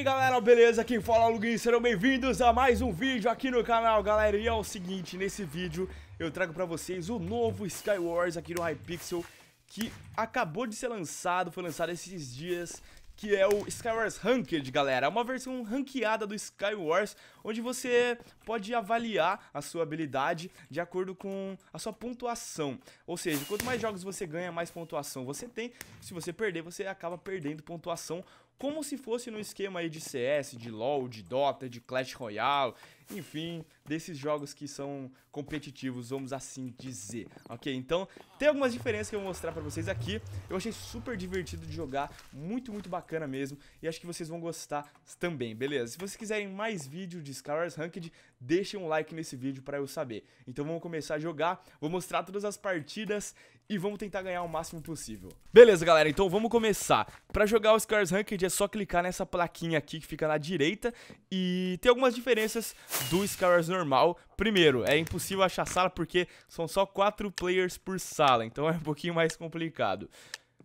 aí galera, beleza? Aqui fala é Lugin, sejam bem-vindos a mais um vídeo aqui no canal, galera. E é o seguinte, nesse vídeo eu trago pra vocês o novo Skywars aqui no Hypixel Que acabou de ser lançado, foi lançado esses dias, que é o Skywars Ranked, galera É uma versão ranqueada do Skywars, onde você pode avaliar a sua habilidade de acordo com a sua pontuação. Ou seja, quanto mais jogos você ganha, mais pontuação você tem. Se você perder, você acaba perdendo pontuação como se fosse no esquema aí de CS, de LoL, de Dota, de Clash Royale, enfim, desses jogos que são competitivos, vamos assim dizer. OK? Então, tem algumas diferenças que eu vou mostrar para vocês aqui. Eu achei super divertido de jogar, muito muito bacana mesmo, e acho que vocês vão gostar também, beleza? Se vocês quiserem mais vídeos de de Skywars Ranked, deixe um like nesse vídeo para eu saber. Então vamos começar a jogar, vou mostrar todas as partidas e vamos tentar ganhar o máximo possível. Beleza, galera, então vamos começar. Para jogar o Skywars Ranked é só clicar nessa plaquinha aqui que fica na direita e tem algumas diferenças do Skywars normal. Primeiro, é impossível achar sala porque são só 4 players por sala, então é um pouquinho mais complicado.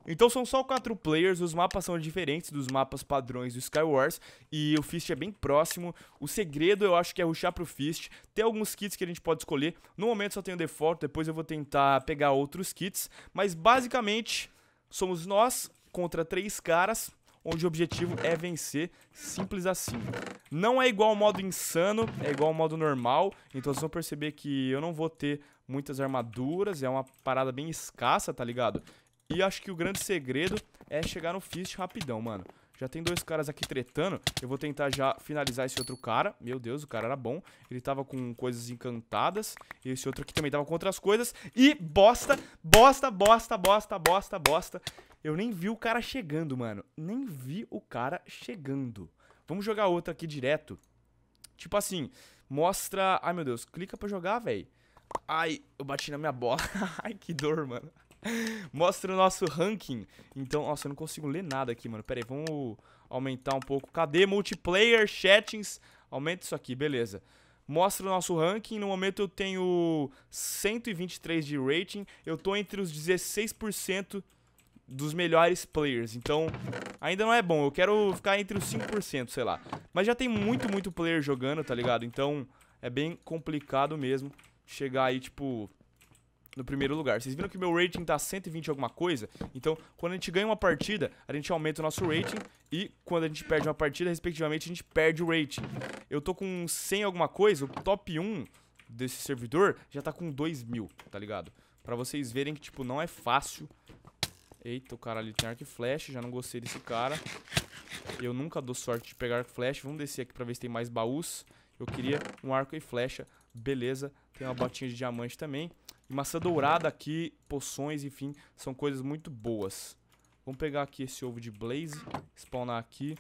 Então são só quatro players, os mapas são diferentes dos mapas padrões do Skywars e o Fist é bem próximo. O segredo eu acho que é ruxar pro Fist. Tem alguns kits que a gente pode escolher. No momento só tenho default, depois eu vou tentar pegar outros kits, mas basicamente somos nós contra três caras onde o objetivo é vencer, simples assim. Não é igual ao modo insano, é igual ao modo normal, então vocês vão perceber que eu não vou ter muitas armaduras, é uma parada bem escassa, tá ligado? E acho que o grande segredo é chegar no fist rapidão, mano. Já tem dois caras aqui tretando. Eu vou tentar já finalizar esse outro cara. Meu Deus, o cara era bom. Ele tava com coisas encantadas. E esse outro aqui também tava com outras coisas. E bosta, bosta, bosta, bosta, bosta, bosta. Eu nem vi o cara chegando, mano. Nem vi o cara chegando. Vamos jogar outra aqui direto. Tipo assim, mostra... Ai, meu Deus, clica pra jogar, velho. Ai, eu bati na minha bola. Ai, que dor, mano. Mostra o nosso ranking. Então, nossa, eu não consigo ler nada aqui, mano. Pera aí, vamos aumentar um pouco. Cadê multiplayer, chatings? Aumenta isso aqui, beleza. Mostra o nosso ranking. No momento eu tenho 123 de rating. Eu tô entre os 16% dos melhores players. Então, ainda não é bom. Eu quero ficar entre os 5%, sei lá. Mas já tem muito, muito player jogando, tá ligado? Então, é bem complicado mesmo chegar aí, tipo, no primeiro lugar. Vocês viram que meu rating tá 120 alguma coisa? Então, quando a gente ganha uma partida, a gente aumenta o nosso rating e quando a gente perde uma partida, respectivamente, a gente perde o rating. Eu tô com 100 alguma coisa, o top 1 desse servidor já tá com 2 mil, tá ligado? Pra vocês verem que, tipo, não é fácil. Eita, o cara ali tem arco e flecha, já não gostei desse cara. Eu nunca dou sorte de pegar arco e flecha. Vamos descer aqui pra ver se tem mais baús. Eu queria um arco e flecha, beleza. Tem uma botinha de diamante também. E maçã dourada aqui, poções, enfim, são coisas muito boas. Vamos pegar aqui esse ovo de blaze, spawnar aqui.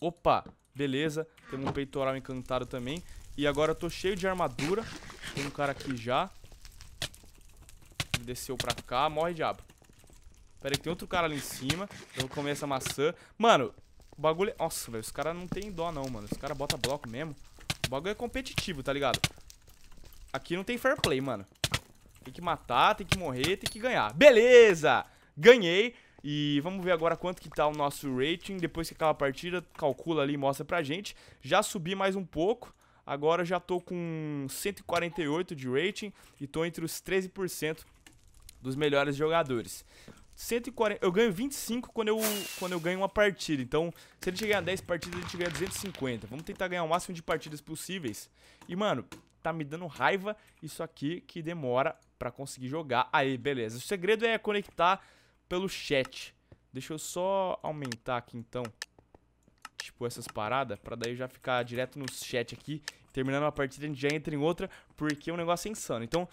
Opa, beleza. Temos um peitoral encantado também. E agora eu tô cheio de armadura. Tem um cara aqui já. Ele desceu pra cá. Morre, diabo. Pera aí, tem outro cara ali em cima. Eu vou comer essa maçã. Mano, o bagulho... É- Nossa, velho, os caras não tem dó não, mano. Os caras botam bloco mesmo. O bagulho é competitivo, tá ligado? Aqui não tem fair play, mano. Tem que matar, tem que morrer, tem que ganhar. Beleza! Ganhei. E vamos ver agora quanto que tá o nosso rating. Depois que acaba a partida, calcula ali e mostra pra gente. Já subi mais um pouco. Agora já tô com 148 de rating e tô entre os 13% dos melhores jogadores. 140, eu ganho 25 quando eu, quando eu ganho uma partida. Então, se a gente ganhar 10 partidas, a gente ganha 250. Vamos tentar ganhar o máximo de partidas possíveis. E, mano, tá me dando raiva isso aqui que demora pra conseguir jogar. Aí, beleza. O segredo é conectar pelo chat. Deixa eu só aumentar aqui, então, tipo, essas paradas, pra daí já ficar direto no chat aqui. Terminando uma partida, a gente já entra em outra, porque o negócio é insano. Então,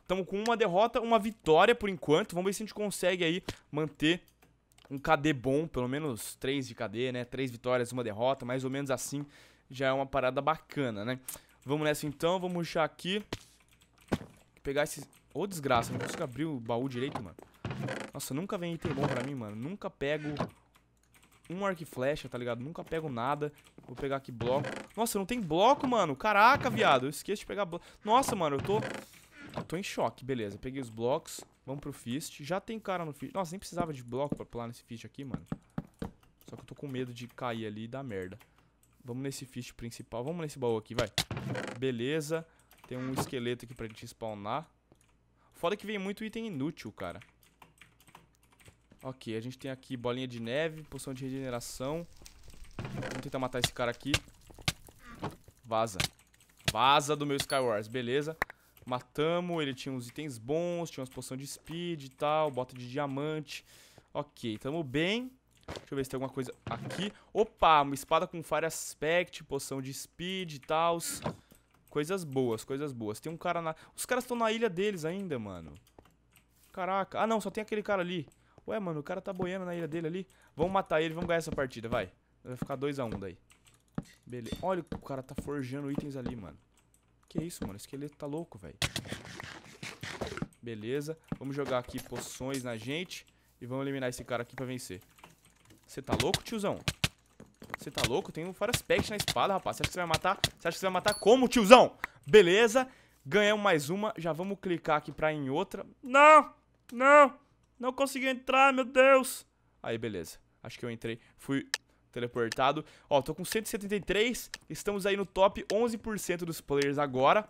estamos com uma derrota, uma vitória por enquanto. Vamos ver se a gente consegue aí manter um KD bom, pelo menos 3 de KD, né? 3 vitórias, uma derrota, mais ou menos assim. Já é uma parada bacana, né? Vamos nessa então, vamos ruxar aqui. Pegar esses... Ô, oh, desgraça, não consigo abrir o baú direito, mano. Nossa, nunca vem item bom pra mim, mano. Nunca pego um arco e flecha, tá ligado? Nunca pego nada. Vou pegar aqui bloco. Nossa, não tem bloco, mano. Caraca, viado. Eu esqueci de pegar bloco. Nossa, mano, eu tô... Eu tô em choque. Beleza, peguei os blocos. Vamos pro fist. Já tem cara no fist. Nossa, nem precisava de bloco pra pular nesse fist aqui, mano. Só que eu tô com medo de cair ali e dar merda. Vamos nesse fist principal. Vamos nesse baú aqui, vai. Beleza. Tem um esqueleto aqui pra gente spawnar. Foda que vem muito item inútil, cara. Ok, a gente tem aqui bolinha de neve, poção de regeneração. Vamos tentar matar esse cara aqui. Vaza. Vaza do meu Skywars, beleza. Matamos, ele tinha uns itens bons, tinha umas poções de speed e tal, bota de diamante. Ok, tamo bem. Deixa eu ver se tem alguma coisa aqui. Opa, uma espada com fire aspect, poção de speed e tal. Coisas boas, coisas boas. Tem um cara na... Os caras estão na ilha deles ainda, mano. Caraca. Ah, não, só tem aquele cara ali. Ué, mano, o cara tá boiando na ilha dele ali. Vamos matar ele, vamos ganhar essa partida, vai. Vai ficar 2x1 um daí. Beleza. Olha, o cara tá forjando itens ali, mano. Que isso, mano? esqueleto tá louco, velho. Beleza. Vamos jogar aqui poções na gente. E vamos eliminar esse cara aqui pra vencer. Você tá louco, tiozão? Você tá louco? Tem um Fire Aspect na espada, rapaz. Você acha que você vai matar? Você acha que você vai matar como, tiozão? Beleza. Ganhamos mais uma. Já vamos clicar aqui pra ir em outra. Não! Não! Não consegui entrar, meu Deus! Aí, beleza. Acho que eu entrei. Fui teleportado. Ó, tô com 173. Estamos aí no top 11% dos players agora.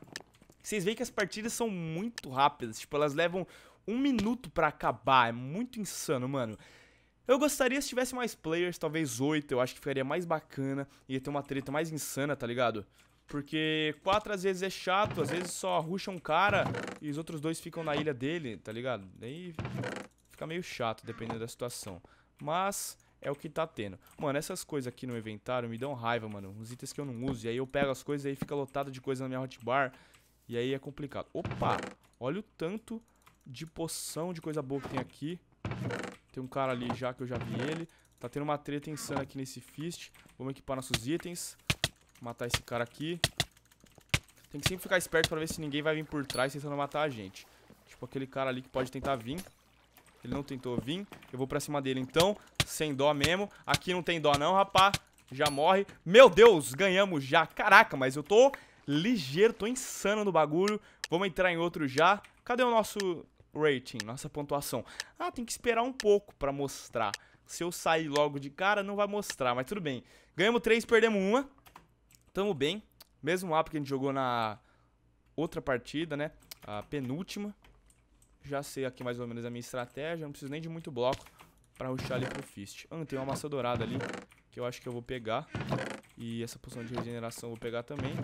Vocês veem que as partidas são muito rápidas. Tipo, elas levam um minuto pra acabar. É muito insano, mano. Eu gostaria se tivesse mais players, talvez 8, eu acho que ficaria mais bacana, ia ter uma treta mais insana, tá ligado? Porque 4 às vezes é chato, às vezes só ruxa um cara e os outros dois ficam na ilha dele, tá ligado? Daí fica meio chato, dependendo da situação. Mas é o que tá tendo. Mano, essas coisas aqui no inventário me dão raiva, mano. Os itens que eu não uso, e aí eu pego as coisas e aí fica lotado de coisa na minha hotbar, e aí é complicado. Opa! Olha o tanto de poção de coisa boa que tem aqui. Tem um cara ali já que eu já vi ele. Tá tendo uma treta insana aqui nesse fist. Vamos equipar nossos itens. Matar esse cara aqui. Tem que sempre ficar esperto pra ver se ninguém vai vir por trás tentando matar a gente. Tipo aquele cara ali que pode tentar vir. Ele não tentou vir. Eu vou pra cima dele então. Sem dó mesmo. Aqui não tem dó não, rapá. Já morre. Meu Deus, ganhamos já. Caraca, mas eu tô ligeiro, tô insano no bagulho. Vamos entrar em outro já. Cadê o nosso rating, nossa pontuação. Ah, tem que esperar um pouco para mostrar. Se eu sair logo de cara, não vai mostrar, mas tudo bem. Ganhamos 3, perdemos uma. Tamo bem. Mesmo mapa que a gente jogou na outra partida, né? A penúltima. Já sei aqui mais ou menos a minha estratégia. Não preciso nem de muito bloco pra ruxar ali pro Fist. Ah, tem uma massa dourada ali que eu acho que eu vou pegar. E essa poção de regeneração eu vou pegar também.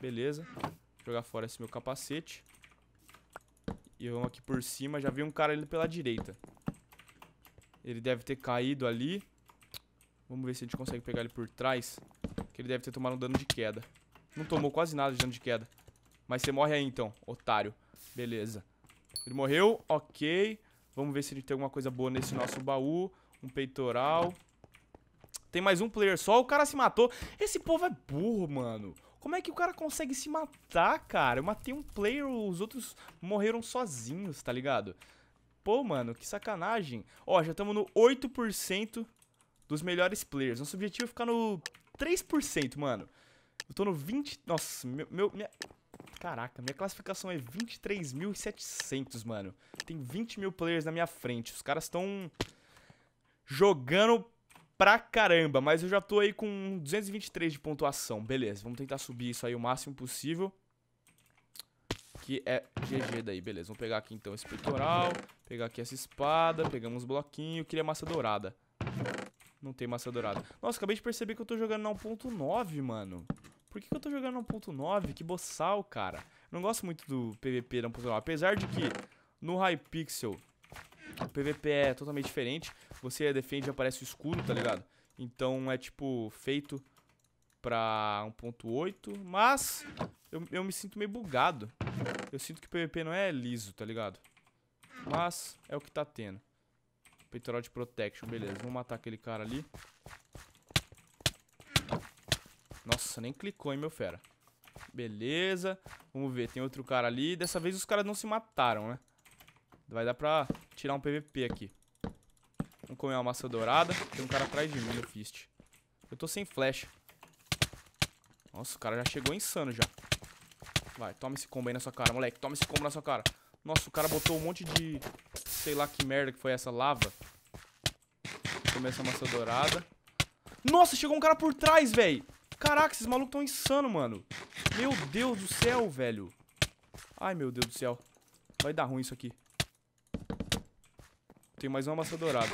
Beleza. Vou jogar fora esse meu capacete. E vamos aqui por cima. Já vi um cara ali pela direita. Ele deve ter caído ali. Vamos ver se a gente consegue pegar ele por trás. Que ele deve ter tomado um dano de queda. Não tomou quase nada de dano de queda. Mas você morre aí então, otário. Beleza. Ele morreu, ok. Vamos ver se ele tem alguma coisa boa nesse nosso baú. Um peitoral. Tem mais um player só, o cara se matou. Esse povo é burro, mano. Como é que o cara consegue se matar, cara? Eu matei um player, os outros morreram sozinhos, tá ligado? Pô, mano, que sacanagem. Ó, já estamos no 8% dos melhores players. Nosso objetivo é ficar no 3%, mano. Eu tô no 20... Nossa, meu... meu minha... Caraca, minha classificação é 23.700, mano. Tem 20 mil players na minha frente. Os caras estão jogando pra caramba, mas eu já tô aí com 223 de pontuação. Beleza, vamos tentar subir isso aí o máximo possível. Que é GG daí, beleza. Vamos pegar aqui então esse peitoral, pegar aqui essa espada, pegamos bloquinho, queria massa dourada. Não tem massa dourada. Nossa, acabei de perceber que eu tô jogando na 1.9, mano. Por que, que, eu tô jogando na 1.9? Que boçal, cara. não gosto muito do PVP na 1.9. Apesar de que no Hypixel o PVP é totalmente diferente. Você defende e aparece o escudo, tá ligado? Então é tipo feito pra 1.8, mas eu, eu me sinto meio bugado. Eu sinto que o PVP não é liso, tá ligado? Mas é o que tá tendo. Peitoral de protection, beleza. Vamos matar aquele cara ali. Nossa, nem clicou, hein, meu fera. Beleza. Vamos ver, tem outro cara ali. Dessa vez os caras não se mataram, né? Vai dar pra tirar um PVP aqui. Vamos comer uma massa dourada. Tem um cara atrás de mim no fist. Eu tô sem flecha. Nossa, o cara já chegou insano já. Vai, toma esse combo aí na sua cara, moleque. Toma esse combo na sua cara. Nossa, o cara botou um monte de... Sei lá que merda que foi essa lava. Comer essa massa dourada. Nossa, chegou um cara por trás, velho. Caraca, esses malucos tão insano, mano. Meu Deus do céu, velho. Ai, meu Deus do céu. Vai dar ruim isso aqui. Tem mais uma maçã dourada.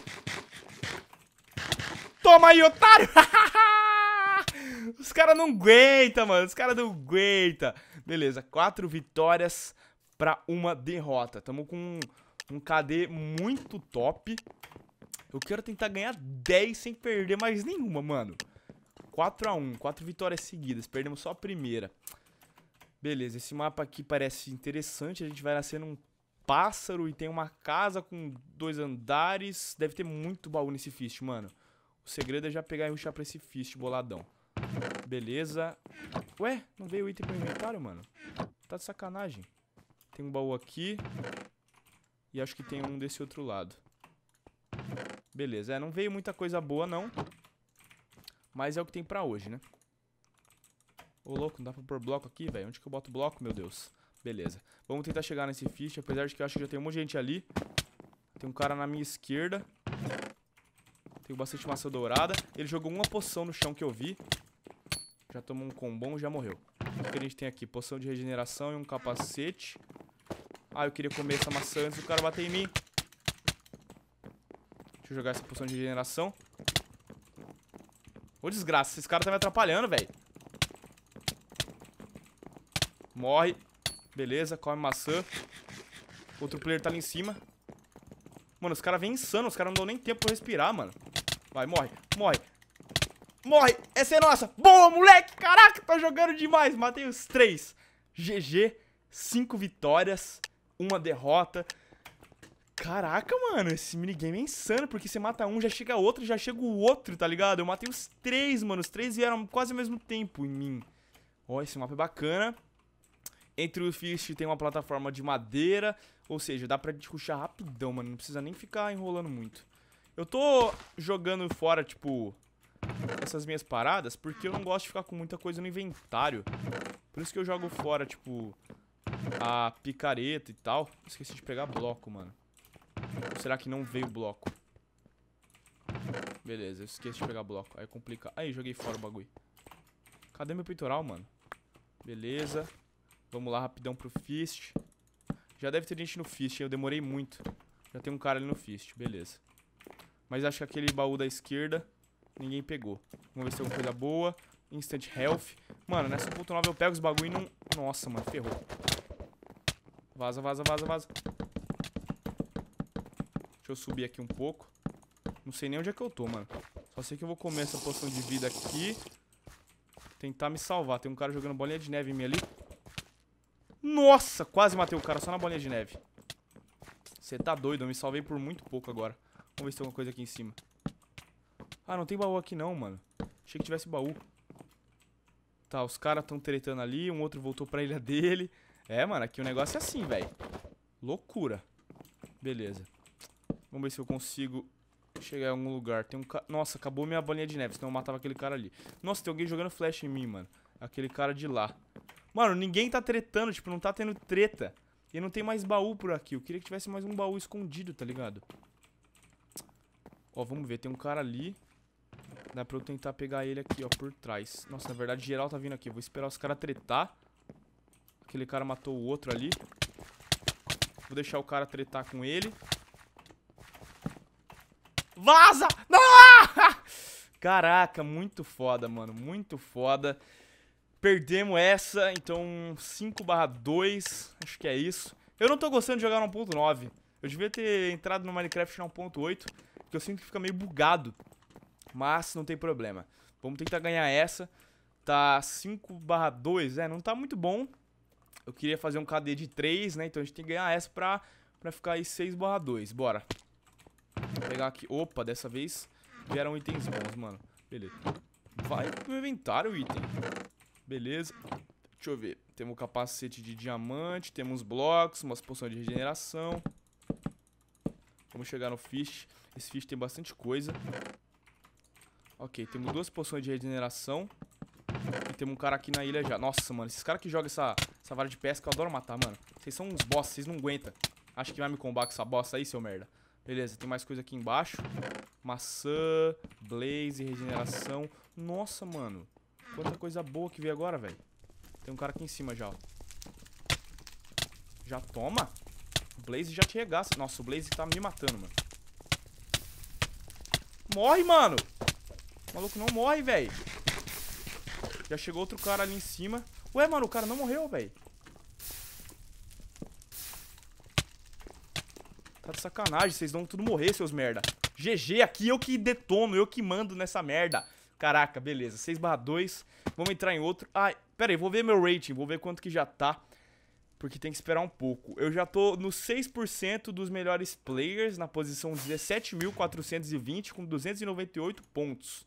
Toma aí, otário! Os caras não aguentam, mano. Os caras não aguentam. Beleza, quatro vitórias pra uma derrota. Tamo com um, um KD muito top. Eu quero tentar ganhar 10 sem perder mais nenhuma, mano. 4x1, 4 vitórias seguidas. Perdemos só a primeira. Beleza, esse mapa aqui parece interessante. A gente vai nascer num pássaro e tem uma casa com dois andares. Deve ter muito baú nesse fist, mano. O segredo é já pegar e ruxar pra esse fist boladão. Beleza. Ué, não veio item pro inventário, mano? Tá de sacanagem. Tem um baú aqui. E acho que tem um desse outro lado. Beleza, é, não veio muita coisa boa, não. Mas é o que tem pra hoje, né? Ô, louco, não dá pra pôr bloco aqui, velho? Onde que eu boto bloco, meu Deus? Beleza. Vamos tentar chegar nesse fish, apesar de que eu acho que já tem um monte de gente ali. Tem um cara na minha esquerda. tem bastante maçã dourada. Ele jogou uma poção no chão que eu vi. Já tomou um combom e já morreu. O que a gente tem aqui? Poção de regeneração e um capacete. Ah, eu queria comer essa maçã antes do cara bater em mim. Deixa eu jogar essa poção de regeneração. Ô, desgraça. Esse cara tá me atrapalhando, velho. Morre. Beleza, come maçã. Outro player tá ali em cima. Mano, os caras vêm insano. Os caras não dão nem tempo pra respirar, mano. Vai, morre, morre. Morre! Essa é nossa! Boa, moleque! Caraca, tá jogando demais! Matei os três. GG. Cinco vitórias. Uma derrota. Caraca, mano, esse minigame é insano, porque você mata um, já chega outro, já chega o outro, tá ligado? Eu matei os três, mano, os três vieram quase ao mesmo tempo em mim. Ó, esse mapa é bacana. Entre o Fist tem uma plataforma de madeira, ou seja, dá pra gente ruxar rapidão, mano. Não precisa nem ficar enrolando muito. Eu tô jogando fora, tipo, essas minhas paradas, porque eu não gosto de ficar com muita coisa no inventário. Por isso que eu jogo fora, tipo, a picareta e tal. Esqueci de pegar bloco, mano. Ou será que não veio bloco? Beleza, eu esqueci de pegar bloco. Aí complica. Aí, joguei fora o bagulho. Cadê meu peitoral, mano? Beleza. Vamos lá rapidão pro Fist. Já deve ter gente no Fist, eu demorei muito. Já tem um cara ali no Fist, beleza. Mas acho que aquele baú da esquerda ninguém pegou. Vamos ver se tem é alguma coisa boa. Instant Health. Mano, nessa ponto 9 eu pego os bagulho e não... Nossa, mano, ferrou. Vaza, vaza, vaza, vaza. Deixa eu subir aqui um pouco. Não sei nem onde é que eu tô, mano. Só sei que eu vou comer essa poção de vida aqui. Tentar me salvar. Tem um cara jogando bolinha de neve em mim ali. Nossa, quase matei o cara só na bolinha de neve. Você tá doido, eu me salvei por muito pouco agora. Vamos ver se tem alguma coisa aqui em cima. Ah, não tem baú aqui não, mano. Achei que tivesse baú. Tá, os caras tão tretando ali, um outro voltou pra ilha dele. É, mano, aqui o negócio é assim, velho. Loucura. Beleza. Vamos ver se eu consigo chegar em algum lugar. Tem um ca... Nossa, acabou minha bolinha de neve, senão eu matava aquele cara ali. Nossa, tem alguém jogando flash em mim, mano. Aquele cara de lá. Mano, ninguém tá tretando, tipo, não tá tendo treta. E não tem mais baú por aqui. Eu queria que tivesse mais um baú escondido, tá ligado? Ó, vamos ver. Tem um cara ali. Dá pra eu tentar pegar ele aqui, ó, por trás. Nossa, na verdade, geral tá vindo aqui. Eu vou esperar os caras tretar. Aquele cara matou o outro ali. Vou deixar o cara tretar com ele. Vaza! Não! Caraca, muito foda, mano. Muito foda. Perdemos essa, então 5 2, acho que é isso. Eu não tô gostando de jogar no 1.9. Eu devia ter entrado no Minecraft na 1.8, porque eu sinto que fica meio bugado. Mas não tem problema. Vamos tentar ganhar essa. Tá 5 2, é, não tá muito bom. Eu queria fazer um KD de 3, né, então a gente tem que ganhar essa pra, pra ficar aí 6 barra 2. Bora. Vou pegar aqui. Opa, dessa vez vieram itens bons, mano. Beleza. Vai pro inventário o item. Beleza. Deixa eu ver. Temos o capacete de diamante, temos blocos, umas poções de regeneração. Vamos chegar no fish. Esse fish tem bastante coisa. Ok, temos duas poções de regeneração. E temos um cara aqui na ilha já. Nossa, mano, esses caras que jogam essa, essa vara de pesca, eu adoro matar, mano. Vocês são uns boss, vocês não aguentam. Acho que vai me combar com essa bosta aí, seu merda. Beleza, tem mais coisa aqui embaixo. Maçã, blaze, regeneração. Nossa, mano. Quanta coisa boa que veio agora, velho. Tem um cara aqui em cima já, ó. Já toma? O Blaze já te regaça. Nossa, o Blaze tá me matando, mano. Morre, mano! O maluco não morre, velho. Já chegou outro cara ali em cima. Ué, mano, o cara não morreu, velho. Tá de sacanagem, vocês vão tudo morrer, seus merda. GG, aqui eu que detono, eu que mando nessa merda. Caraca, beleza. 6 barra 2. Vamos entrar em outro. Ah, pera aí, vou ver meu rating. Vou ver quanto que já tá. Porque tem que esperar um pouco. Eu já tô no 6% dos melhores players, na posição 17.420, com 298 pontos.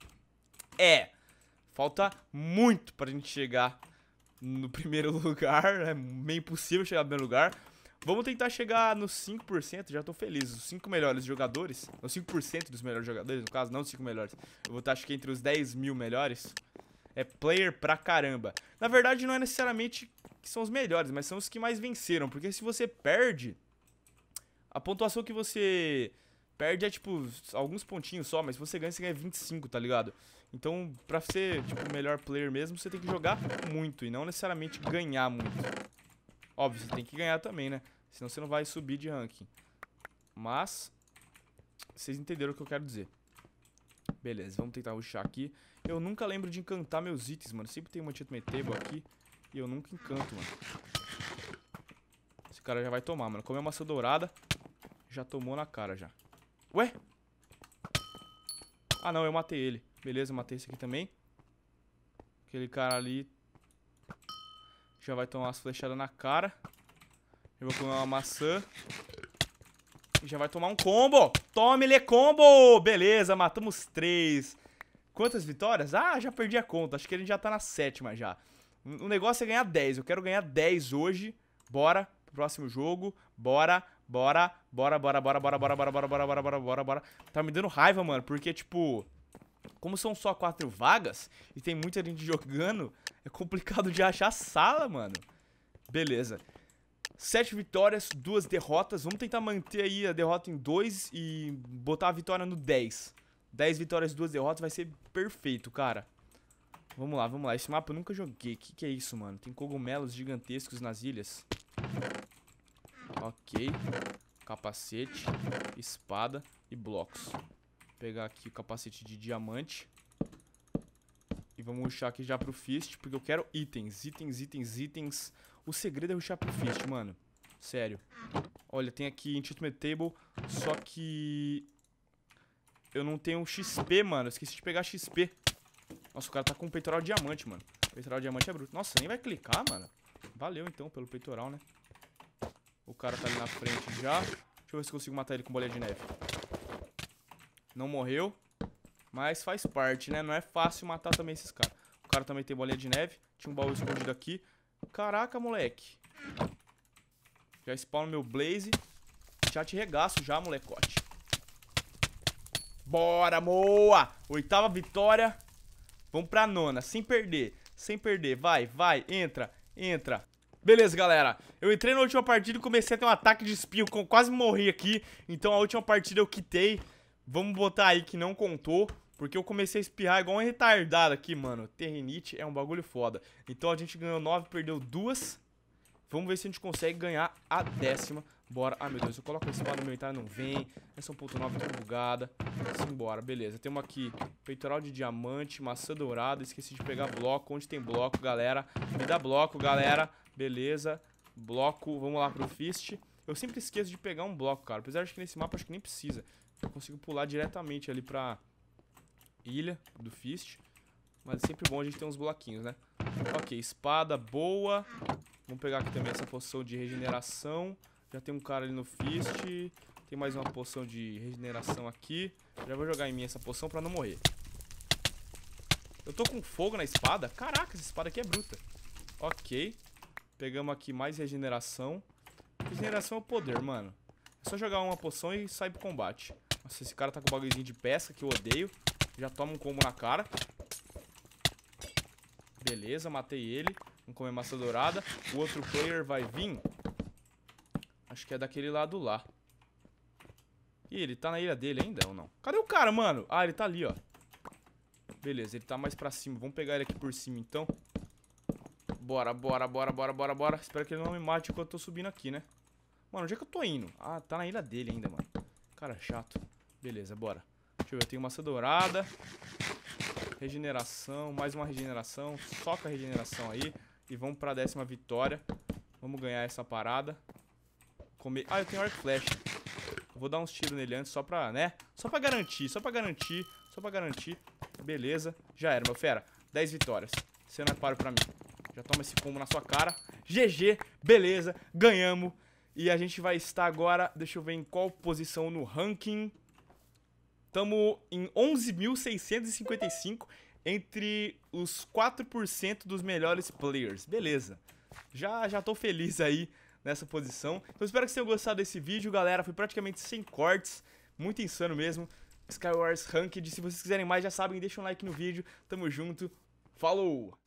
É, falta muito pra gente chegar no primeiro lugar. É meio impossível chegar no primeiro lugar. Vamos tentar chegar nos 5%, já tô feliz. Os 5 melhores jogadores, os 5% dos melhores jogadores, no caso, não os 5 melhores. Eu vou estar, tá, acho que entre os 10 mil melhores. É player pra caramba. Na verdade, não é necessariamente que são os melhores, mas são os que mais venceram. Porque se você perde, a pontuação que você perde é, tipo, alguns pontinhos só, mas se você ganha, você ganha 25, tá ligado? Então, pra ser, tipo, o melhor player mesmo, você tem que jogar muito e não necessariamente ganhar muito. Óbvio, você tem que ganhar também, né? Senão você não vai subir de ranking. Mas, vocês entenderam o que eu quero dizer. Beleza, vamos tentar ruxar aqui. Eu nunca lembro de encantar meus itens, mano. Sempre tem uma achievement table aqui e eu nunca encanto, mano. Esse cara já vai tomar, mano. Comeu maçã dourada, já tomou na cara já. Ué? Ah, não, eu matei ele. Beleza, matei esse aqui também. Aquele cara ali já vai tomar umas flechadas na cara. Eu vou comer uma maçã. E já vai tomar um combo. Tome-lhe combo! Beleza, matamos três. Quantas vitórias? Ah, já perdi a conta. Acho que ele já tá na sétima já. O negócio é ganhar 10. Eu quero ganhar 10 hoje. Bora pro próximo jogo. Bora, bora, bora, bora, bora, bora, bora, bora, bora, bora, bora, bora, bora, bora. Tá me dando raiva, mano, porque, tipo como são só quatro vagas e tem muita gente jogando, é complicado de achar sala, mano. Beleza. Sete vitórias, duas derrotas. Vamos tentar manter aí a derrota em dois e botar a vitória no 10. 10 vitórias, duas derrotas vai ser perfeito, cara. Vamos lá, vamos lá. Esse mapa eu nunca joguei. O que, que é isso, mano? Tem cogumelos gigantescos nas ilhas. Ok. Capacete, espada e blocos pegar aqui o capacete de diamante. E vamos ruxar aqui já pro Fist, porque eu quero itens, itens, itens, itens. O segredo é ruxar pro Fist, mano. Sério. Olha, tem aqui Enchantment Table, só que... Eu não tenho XP, mano. Esqueci de pegar XP. Nossa, o cara tá com um peitoral diamante, mano. Peitoral diamante é bruto. Nossa, nem vai clicar, mano. Valeu, então, pelo peitoral, né? O cara tá ali na frente já. Deixa eu ver se consigo matar ele com bolinha de neve. Não morreu. Mas faz parte, né? Não é fácil matar também esses caras. O cara também tem bolinha de neve. Tinha um baú escondido aqui. Caraca, moleque. Já spawno meu blaze. Já te regaço já, molecote. Bora, moa! Oitava vitória. Vamos pra nona, sem perder. Sem perder, vai, vai, entra, entra. Beleza, galera. Eu entrei na última partida e comecei a ter um ataque de espinho. Quase morri aqui. Então a última partida eu quitei. Vamos botar aí que não contou. Porque eu comecei a espirrar igual um retardado aqui, mano. Terrenite é um bagulho foda. Então a gente ganhou 9, perdeu duas. Vamos ver se a gente consegue ganhar a décima. Bora. Ah, meu Deus, eu coloco esse lado no meu itário, não vem. Essa 1.9 tá bugada. Simbora, beleza. Temos aqui peitoral de diamante, maçã dourada. Esqueci de pegar bloco. Onde tem bloco, galera? Me dá bloco, galera. Beleza. Bloco. Vamos lá pro fist. Eu sempre esqueço de pegar um bloco, cara. Apesar de que nesse mapa acho que nem precisa. Eu consigo pular diretamente ali pra ilha do Fist. Mas é sempre bom a gente ter uns bloquinhos, né? Ok, espada boa. Vamos pegar aqui também essa poção de regeneração. Já tem um cara ali no Fist. Tem mais uma poção de regeneração aqui. Já vou jogar em mim essa poção pra não morrer. Eu tô com fogo na espada? Caraca, essa espada aqui é bruta. Ok. Pegamos aqui mais regeneração. Regeneração é o poder, mano. É só jogar uma poção e sai pro combate. Nossa, esse cara tá com um bagulhozinho de pesca que eu odeio. Já toma um combo na cara. Beleza, matei ele. Vamos comer massa dourada. O outro player vai vir. Acho que é daquele lado lá. Ih, ele tá na ilha dele ainda ou não? Cadê o cara, mano? Ah, ele tá ali, ó. Beleza, ele tá mais pra cima. Vamos pegar ele aqui por cima, então. Bora, bora, bora, bora, bora, bora. Espero que ele não me mate enquanto eu tô subindo aqui, né? Mano, onde é que eu tô indo? Ah, tá na ilha dele ainda, mano. Cara, chato. Beleza, bora. Deixa eu ver, eu tenho maçã dourada. Regeneração, mais uma regeneração. Soca a regeneração aí. E vamos pra décima vitória. Vamos ganhar essa parada. Comer... Ah, eu tenho arco flash. Vou dar uns tiros nele antes só pra, né? Só pra garantir, só pra garantir, só pra garantir. Beleza. Já era, meu fera. 10 vitórias. Você não é paro pra mim. Já toma esse combo na sua cara. GG. Beleza. Ganhamos. E a gente vai estar agora, deixa eu ver em qual posição no ranking. Estamos em 11.655 entre os 4% dos melhores players. Beleza. Já já tô feliz aí nessa posição. Então espero que vocês tenham gostado desse vídeo, galera. Foi praticamente sem cortes, muito insano mesmo. Skywars Ranked. Se vocês quiserem mais, já sabem, deixa um like no vídeo. Tamo junto. Falou!